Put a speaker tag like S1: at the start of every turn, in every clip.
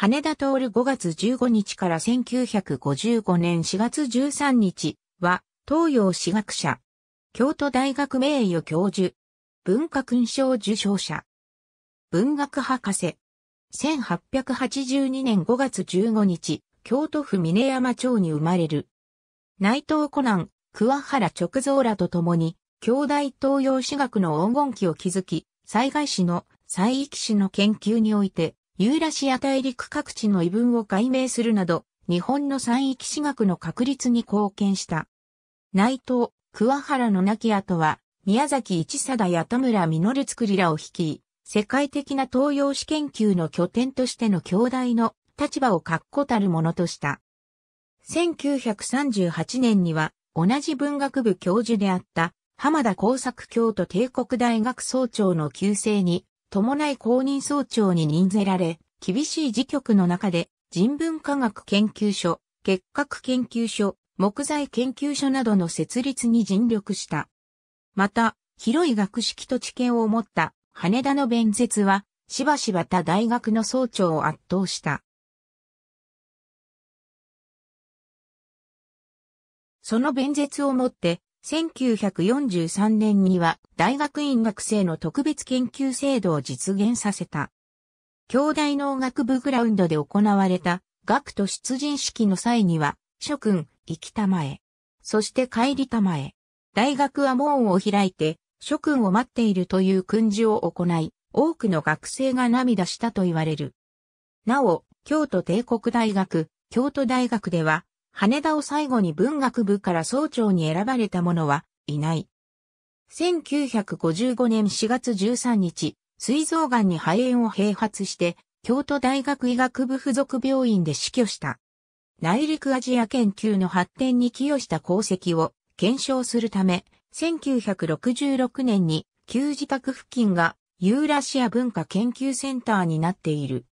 S1: 羽田徹5月15日から1955年4月13日は東洋史学者。京都大学名誉教授。文化勲章受章者。文学博士。1882年5月15日、京都府峰山町に生まれる。内藤コナン、桑原直蔵らと共に、京大東洋史学の黄金期を築き、災害史の再域史の研究において、ユーラシア大陸各地の異文を解明するなど、日本の三域史学の確立に貢献した。内藤、桑原の亡き後は、宮崎一貞や田村実作りらを率い、世界的な東洋史研究の拠点としての兄弟の立場を確固たるものとした。1938年には、同じ文学部教授であった、浜田工作教都帝国大学総長の旧姓に、伴い公認総長に任ぜられ、厳しい時局の中で人文科学研究所、結核研究所、木材研究所などの設立に尽力した。また、広い学識と知見を持った羽田の弁舌は、しばしば他大学の総長を圧倒した。その弁舌をもって、1943年には大学院学生の特別研究制度を実現させた。京大農学部グラウンドで行われた学徒出陣式の際には、諸君、行きたまえ。そして帰りたまえ。大学は門を開いて、諸君を待っているという訓示を行い、多くの学生が涙したと言われる。なお、京都帝国大学、京都大学では、羽田を最後に文学部から総長に選ばれた者はいない。1955年4月13日、膵臓岩に肺炎を併発して、京都大学医学部附属病院で死去した。内陸アジア研究の発展に寄与した功績を検証するため、1966年に旧自宅付近がユーラシア文化研究センターになっている。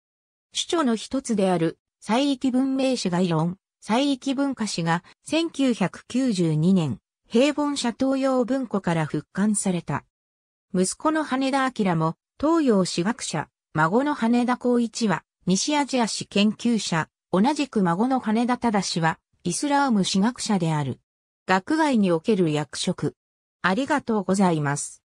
S1: 主張の一つである、西域文明史概論、西域文化史が1992年、平凡社東洋文庫から復刊された。息子の羽田明も、東洋史学者、孫の羽田光一は、西アジア史研究者、同じく孫の羽田忠は、イスラーム史学者である。学外における役職。ありがとうございます。